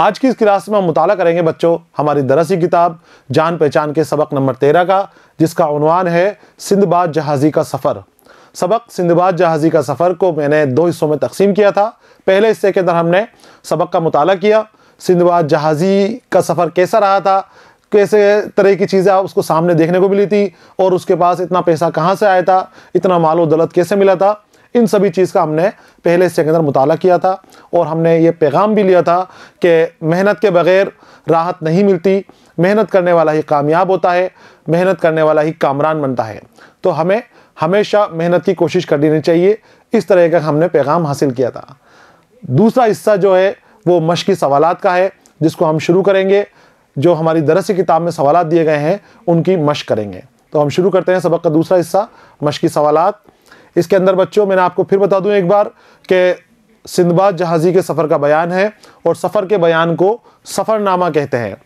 आज की इस क्लास में हम मुताला करेंगे बच्चों हमारी दरसी किताब जान पहचान के सबक नंबर तेरह का जिसका उनवान है सिंधबाद जहाज़ी का सफ़र सबक सिंधबाद जहाज़ी का सफ़र को मैंने दो हिस्सों में तकसीम किया था पहले हिस्से के अंदर हमने सबक का मुताला किया सिंधबाद जहाज़ी का सफ़र कैसा रहा था कैसे तरह की चीज़ें आप उसको सामने देखने को मिली थी और उसके पास इतना पैसा कहाँ से आया था इतना मालो दौलत कैसे मिला था इन सभी चीज़ का हमने पहले इसके अंदर मुताल किया था और हमने ये पैगाम भी लिया था कि मेहनत के बग़ैर राहत नहीं मिलती मेहनत करने वाला ही कामयाब होता है मेहनत करने वाला ही कामरान बनता है तो हमें हमेशा मेहनत की कोशिश कर लेनी चाहिए इस तरह का हमने पैगाम हासिल किया था दूसरा हिस्सा जो है वो की सवाल का है जिसको हम शुरू करेंगे जो हमारी दरस किताब में सवाल दिए गए हैं उनकी मश करेंगे तो हम शुरू करते हैं सबक का दूसरा हिस्सा की सवालत इसके अंदर बच्चों मैंने आपको फिर बता दूं एक बार कि सिंधबाद जहाज़ी के सफ़र का बयान है और सफ़र के बयान को सफ़रनामा कहते हैं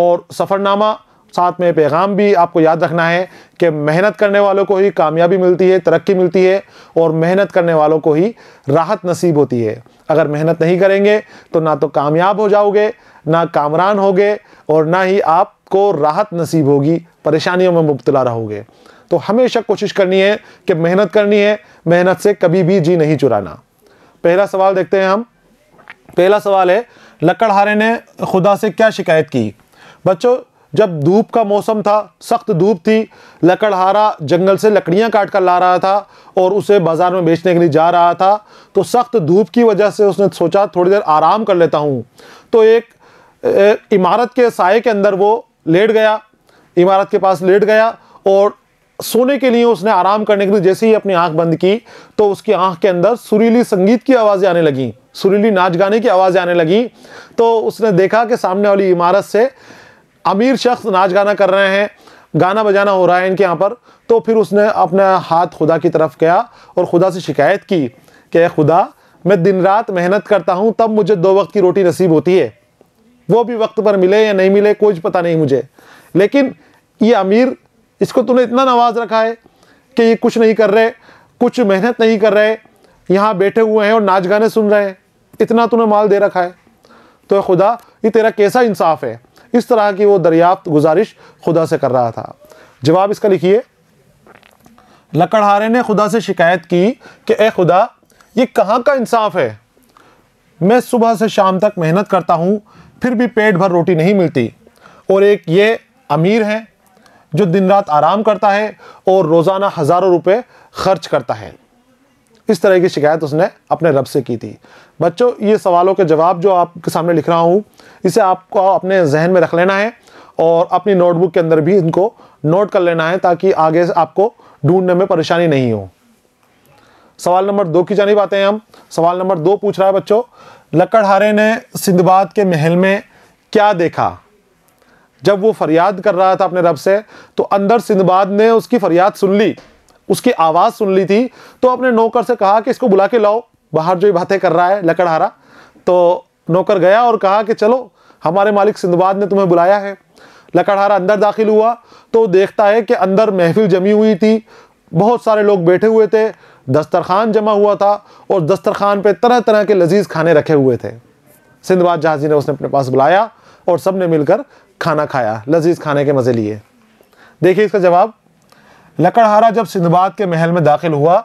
और सफ़रनामा साथ में पैगाम भी आपको याद रखना है कि मेहनत करने वालों को ही कामयाबी मिलती है तरक्की मिलती है और मेहनत करने वालों को ही राहत नसीब होती है अगर मेहनत नहीं करेंगे तो ना तो कामयाब हो जाओगे ना कामरान होगे और ना ही आपको राहत नसीब होगी परेशानियों में मुबतला रहोगे तो हमेशा कोशिश करनी है कि मेहनत करनी है मेहनत से कभी भी जी नहीं चुराना पहला सवाल देखते हैं हम पहला सवाल है लकड़हारे ने खुदा से क्या शिकायत की बच्चों जब धूप का मौसम था सख्त धूप थी लकड़हारा जंगल से लकड़ियां काट कर ला रहा था और उसे बाज़ार में बेचने के लिए जा रहा था तो सख्त धूप की वजह से उसने सोचा थोड़ी देर आराम कर लेता हूँ तो एक इमारत के साय के अंदर वो लेट गया इमारत के पास लेट गया और सोने के लिए उसने आराम करने के लिए जैसे ही अपनी आंख बंद की तो उसकी आंख के अंदर सुरीली संगीत की आवाज़ें आने लगी सुरीली नाच गाने की आवाज़ें आने लगी तो उसने देखा कि सामने वाली इमारत से अमीर शख्स नाच गाना कर रहे हैं गाना बजाना हो रहा है इनके यहाँ पर तो फिर उसने अपना हाथ खुदा की तरफ गया और खुदा से शिकायत की कि खुदा मैं दिन रात मेहनत करता हूँ तब मुझे दो वक्त की रोटी नसीब होती है वो भी वक्त पर मिले या नहीं मिले कुछ पता नहीं मुझे लेकिन ये अमीर इसको तूने इतना नवाज रखा है कि ये कुछ नहीं कर रहे कुछ मेहनत नहीं कर रहे यहाँ बैठे हुए हैं और नाच गाने सुन रहे हैं इतना तूने माल दे रखा है तो खुदा ये तेरा कैसा इंसाफ है इस तरह की वो दरियाफ्त गुजारिश खुदा से कर रहा था जवाब इसका लिखिए लकड़हारे ने खुदा से शिकायत की कि ए खुदा ये कहाँ का इंसाफ है मैं सुबह से शाम तक मेहनत करता हूँ फिर भी पेट भर रोटी नहीं मिलती और एक ये अमीर हैं जो दिन रात आराम करता है और रोज़ाना हज़ारों रुपए खर्च करता है इस तरह की शिकायत उसने अपने रब से की थी बच्चों ये सवालों के जवाब जो आपके सामने लिख रहा हूँ इसे आपको अपने जहन में रख लेना है और अपनी नोटबुक के अंदर भी इनको नोट कर लेना है ताकि आगे आपको ढूंढने में परेशानी नहीं हो सवाल नंबर दो की जानी बातें हम सवाल नंबर दो पूछ रहा है बच्चों लकड़हारे ने सिंधबाद के महल में क्या देखा जब वो फरियाद कर रहा था अपने रब से तो अंदर सिंधबाद ने उसकी फरियाद सुन ली उसकी आवाज़ सुन ली थी तो अपने नौकर से कहा कि इसको बुला के लाओ बाहर जो ये बातें कर रहा है लकड़हारा तो नौकर गया और कहा कि चलो हमारे मालिक सिंधबाद ने तुम्हें बुलाया है लकड़हारा अंदर दाखिल हुआ तो देखता है कि अंदर महफिल जमी हुई थी बहुत सारे लोग बैठे हुए थे दस्तरखान जमा हुआ था और दस्तरखान पे तरह तरह के लजीज खाने रखे हुए थे सिंधबाद जहाजी ने उसने अपने पास बुलाया और सब ने मिलकर खाना खाया लजीज खाने के मज़े लिए देखिए इसका जवाब लकड़हारा जब सिंधबाद के महल में दाखिल हुआ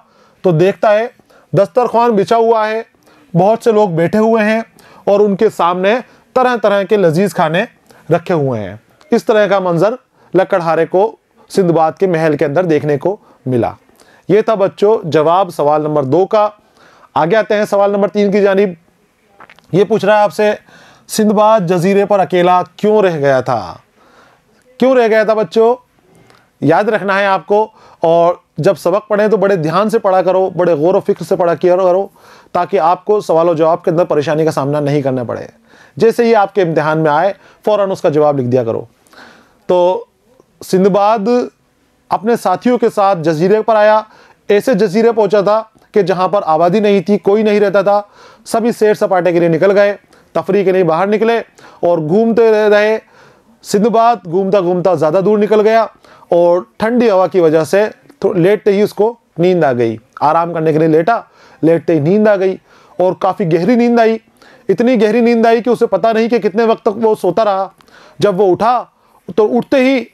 तो देखता है दस्तरखान बिछा हुआ है बहुत से लोग बैठे हुए हैं और उनके सामने तरह तरह के लजीज खाने रखे हुए हैं इस तरह का मंज़र लकड़हारे को सिंधबाद के महल के अंदर देखने को मिला ये था बच्चों जवाब सवाल नंबर दो का आगे आते हैं सवाल नंबर तीन की जानब ये पूछ रहा है आपसे सिंधबाद जजीरे पर अकेला क्यों रह गया था क्यों रह गया था बच्चों याद रखना है आपको और जब सबक पढ़ें तो बड़े ध्यान से पढ़ा करो बड़े गौर फिक्र से पढ़ा किया करो ताकि आपको सवाल और जवाब के अंदर परेशानी का सामना नहीं करना पड़े जैसे ही आपके इम्तहान में आए फ़ौर उसका जवाब लिख दिया करो तो सिंधबाद अपने साथियों के साथ जजीरे पर आया ऐसे जजीरे पहुंचा था कि जहां पर आबादी नहीं थी कोई नहीं रहता था सभी सैर सपाटे के लिए निकल गए तफरी के लिए बाहर निकले और घूमते रहे सिंधबाद घूमता घूमता ज़्यादा दूर निकल गया और ठंडी हवा की वजह से लेटते ही उसको नींद आ गई आराम करने के लिए लेटा लेटते ही नींद आ गई और काफ़ी गहरी नींद आई इतनी गहरी नींद आई कि उसे पता नहीं कि कितने वक्त तक वो सोता रहा जब वो उठा तो उठते ही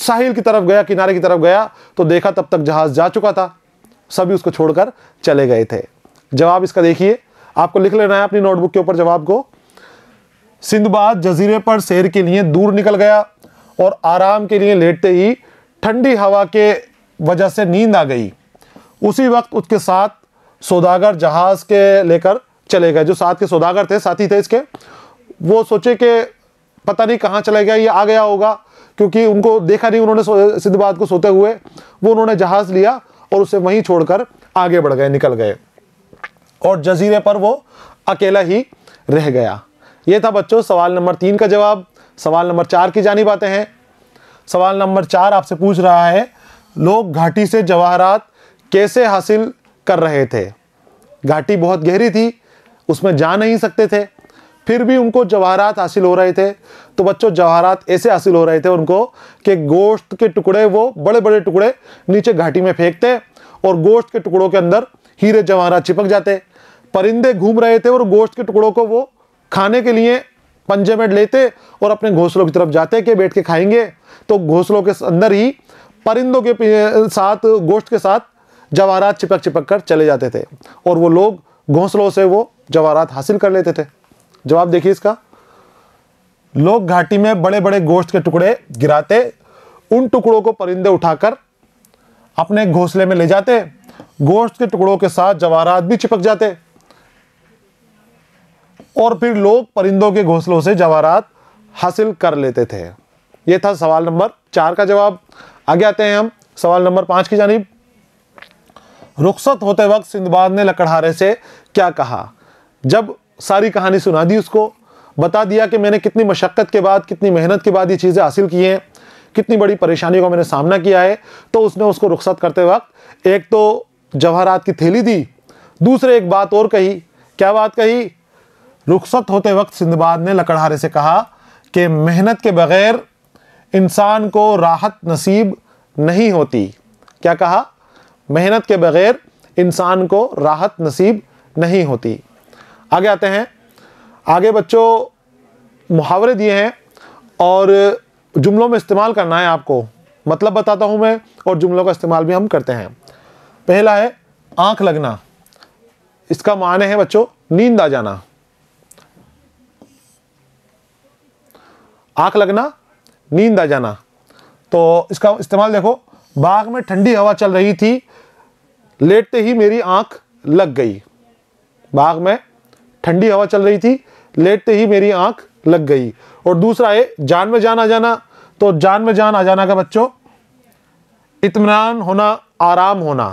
साहिल की तरफ गया किनारे की तरफ गया तो देखा तब तक जहाज़ जा चुका था सभी उसको छोड़कर चले गए थे जवाब इसका देखिए आपको लिख लेना है अपनी नोटबुक के ऊपर जवाब को सिंधबाद जजीरे पर शेर के लिए दूर निकल गया और आराम के लिए लेटते ही ठंडी हवा के वजह से नींद आ गई उसी वक्त उसके साथ सौदागर जहाज़ के लेकर चले गए जो साथ के सौदागर थे साथी थे इसके वो सोचे कि पता नहीं कहाँ चला गया ये आ गया होगा क्योंकि उनको देखा नहीं उन्होंने सिद्धबाद को सोते हुए वो उन्होंने जहाज़ लिया और उसे वहीं छोड़कर आगे बढ़ गए निकल गए और जजीरे पर वो अकेला ही रह गया ये था बच्चों सवाल नंबर तीन का जवाब सवाल नंबर चार की जानी बातें हैं सवाल नंबर चार आपसे पूछ रहा है लोग घाटी से जवाहरात कैसे हासिल कर रहे थे घाटी बहुत गहरी थी उसमें जा नहीं सकते थे फिर भी उनको जवाहरात हासिल हो रहे थे तो बच्चों जवाहरात ऐसे हासिल हो रहे थे उनको कि गोश्त के टुकड़े वो बड़े बड़े टुकड़े नीचे घाटी में फेंकते और गोश्त के टुकड़ों के अंदर हीरे जवाहरात चिपक जाते परिंदे घूम रहे थे और गोश्त के टुकड़ों को वो खाने के लिए पंजे में लेते और अपने घोंसलों की तरफ जाते कि बैठ के खाएंगे तो घोंसलों के अंदर ही परिंदों के साथ गोश्त के साथ जवाहरात चिपक चिपक कर चले जाते थे और वो लोग घोंसलों से वो जवाहरात हासिल कर लेते थे जवाब देखिए इसका लोग घाटी में बड़े बड़े गोश्त के टुकड़े गिराते उन टुकड़ों को परिंदे उठाकर अपने घोंसले में ले जाते गोश्त के टुकड़ों के साथ जवाहरात भी चिपक जाते और फिर लोग परिंदों के घोंसलों से जवाहरात हासिल कर लेते थे यह था सवाल नंबर चार का जवाब आगे आते हैं हम सवाल नंबर पाँच की जानी रुखसत होते वक्त सिंधबाद ने लकड़हारे से क्या कहा जब सारी कहानी सुना दी उसको बता दिया कि मैंने कितनी मशक्क़त के बाद कितनी मेहनत के बाद ये चीज़ें हासिल की हैं कितनी बड़ी परेशानियों का मैंने सामना किया है तो उसने उसको रुखसत करते वक्त एक तो जवाहरात की थैली दी दूसरे एक बात और कही क्या बात कही रुखसत होते वक्त सिंधबाद ने लकड़हारे से कहा कि मेहनत के बगैर इंसान को राहत नसीब नहीं होती क्या कहा मेहनत के बगैर इंसान को राहत नसीब नहीं होती आगे आते हैं आगे बच्चों मुहावरे दिए हैं और जुमलों में इस्तेमाल करना है आपको मतलब बताता हूँ मैं और जुमलों का इस्तेमाल भी हम करते हैं पहला है आँख लगना इसका माने है बच्चों नींद आ जाना आँख लगना नींद आ जाना तो इसका इस्तेमाल देखो बाग में ठंडी हवा चल रही थी लेटते ही मेरी आँख लग गई बाग में ठंडी हवा चल रही थी लेटते ही मेरी आँख लग गई और दूसरा है जान में जान आ जाना तो जान में जान आ जाना का बच्चों इतमान होना आराम होना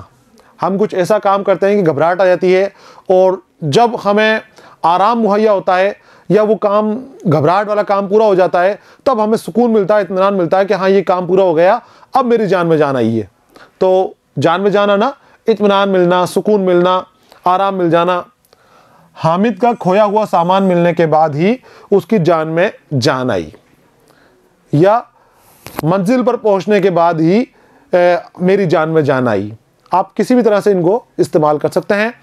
हम कुछ ऐसा काम करते हैं कि घबराहट आ जाती है और जब हमें आराम मुहैया होता है या वो काम घबराहट वाला काम पूरा हो जाता है तब हमें सुकून मिलता है इतमान मिलता है कि हाँ ये काम पूरा हो गया अब मेरी जान में जान आई है तो जान में जान आना इतमान मिलना सुकून मिलना आराम मिल जाना हामिद का खोया हुआ सामान मिलने के बाद ही उसकी जान में जान आई या मंजिल पर पहुंचने के बाद ही ए, मेरी जान में जान आई आप किसी भी तरह से इनको इस्तेमाल कर सकते हैं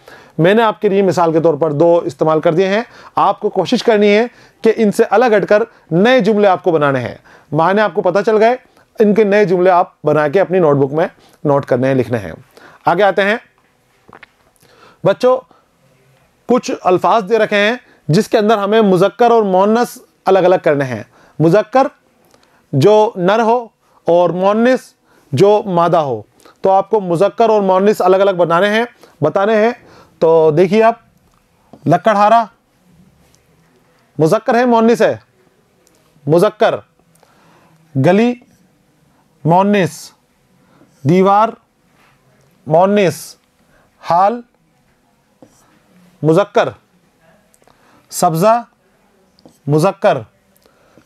मैंने आपके लिए मिसाल के तौर पर दो इस्तेमाल कर दिए हैं आपको कोशिश करनी है कि इनसे अलग हटकर नए जुमले आपको बनाने हैं माने आपको पता चल गए इनके नए जुमले आप बना के अपनी नोटबुक में नोट करने हैं लिखने हैं आगे आते हैं बच्चों कुछ अल्फाज दे रखे हैं जिसके अंदर हमें मुजक्कर और मोनस अलग अलग करने हैं मुजक्कर जो नर हो और मोनस जो मादा हो तो आपको मुजक्कर और मोनस अलग अलग बनाने हैं बताने हैं तो देखिए आप लक्कड़हारा मुजक्कर है मोनिस है मुजक्कर गली मोनिस दीवार मोनिस हाल मुजक्कर सब्ज़ा मुजक्कर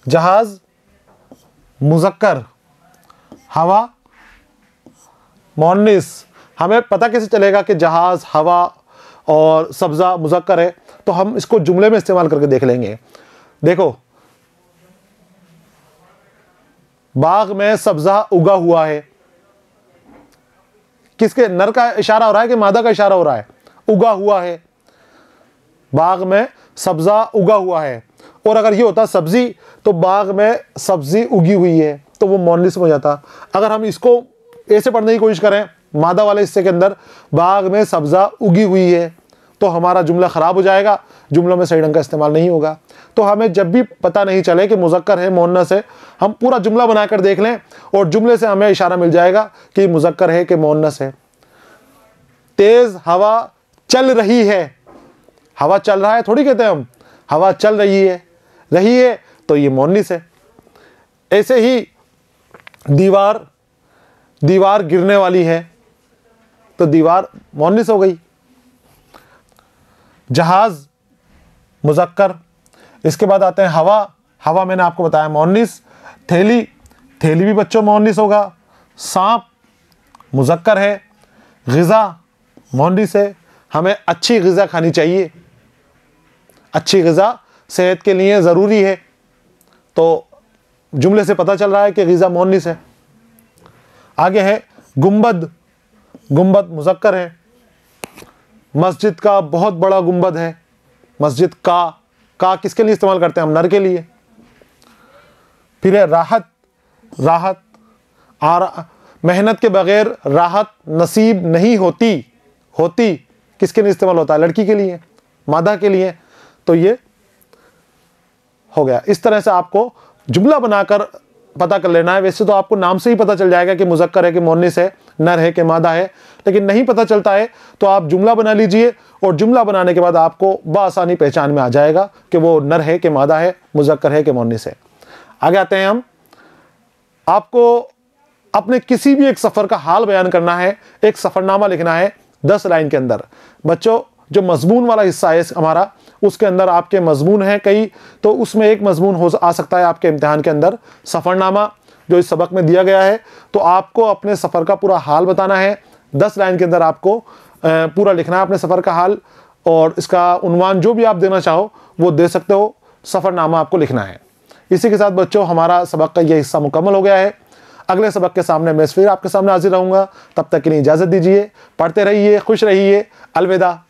जहाज़ मुजक्कर हवा मोनिस हमें पता कैसे चलेगा कि जहाज़ हवा और सब्ज़ा मुजक्कर है तो हम इसको जुमले में इस्तेमाल करके देख लेंगे देखो बाग में सब्ज़ा उगा हुआ है किसके नर का इशारा हो रहा है कि मादा का इशारा हो रहा है उगा हुआ है बाग में सब्ज़ा उगा हुआ है और अगर ये होता सब्ज़ी तो बाग में सब्ज़ी उगी हुई है तो वो मोनलिस हो जाता अगर हम इसको ऐसे पढ़ने की कोशिश करें मादा वाले हिस्से के अंदर बाग में सब्ज़ा उगी हुई है तो हमारा जुमला ख़राब हो जाएगा जुमलों में सही ढंग का इस्तेमाल नहीं होगा तो हमें जब भी पता नहीं चले कि मुजक्कर है मोहन्नस है हम पूरा जुमला बनाकर देख लें और जुमले से हमें इशारा मिल जाएगा कि मुजक्कर है कि मोहन्नस है तेज़ हवा चल रही है हवा चल रहा है थोड़ी कहते हैं हम हवा चल रही है रही है तो ये मोहनिस है ऐसे ही दीवार दीवार गिरने वाली है तो दीवार मोहनिस हो गई जहाज़ मुजक्कर इसके बाद आते हैं हवा हवा मैंने आपको बताया मोनिस थैली थैली भी बच्चों मोनिस होगा सांप मुजक्कर है गज़ा मोनिस है हमें अच्छी गज़ा खानी चाहिए अच्छी गज़ा सेहत के लिए ज़रूरी है तो जुमले से पता चल रहा है कि गज़ा मोनिस है आगे है गुम्बद गुम्बद मुजक्कर है मस्जिद का बहुत बड़ा गुंबद है मस्जिद का का किसके लिए इस्तेमाल करते हैं हम नर के लिए फिर है राहत राहत आर मेहनत के बगैर राहत नसीब नहीं होती होती किसके लिए इस्तेमाल होता है लड़की के लिए मादा के लिए तो ये हो गया इस तरह से आपको जुमला बनाकर पता कर लेना है वैसे तो आपको नाम से ही पता चल जाएगा कि मुजक्कर है कि मोनिस है नर है कि मादा है लेकिन नहीं पता चलता है तो आप जुमला बना लीजिए और जुमला बनाने के बाद आपको बसानी पहचान में आ जाएगा कि वो नर है कि मादा है मुजक्कर है कि मोनिस है आगे आते हैं हम आपको अपने किसी भी एक सफ़र का हाल बयान करना है एक सफ़रनामा लिखना है दस लाइन के अंदर बच्चों जो मजमून वाला हिस्सा है हमारा उसके अंदर आपके मजमून हैं कई तो उसमें एक मजमून हो आ सकता है आपके इम्तहान के अंदर सफ़रनामा जो इस सबक में दिया गया है तो आपको अपने सफ़र का पूरा हाल बताना है दस लाइन के अंदर आपको पूरा लिखना है अपने सफ़र का हाल और इसका उनवान जो भी आप देना चाहो वो दे सकते हो सफ़रनामा आपको लिखना है इसी के साथ बच्चों हमारा सबक का यह हिस्सा मुकम्मल हो गया है अगले सबक के सामने मैं फिर आपके सामने हाजिर रहूँगा तब तक के लिए इजाज़त दीजिए पढ़ते रहिए खुश रहिए अलविदा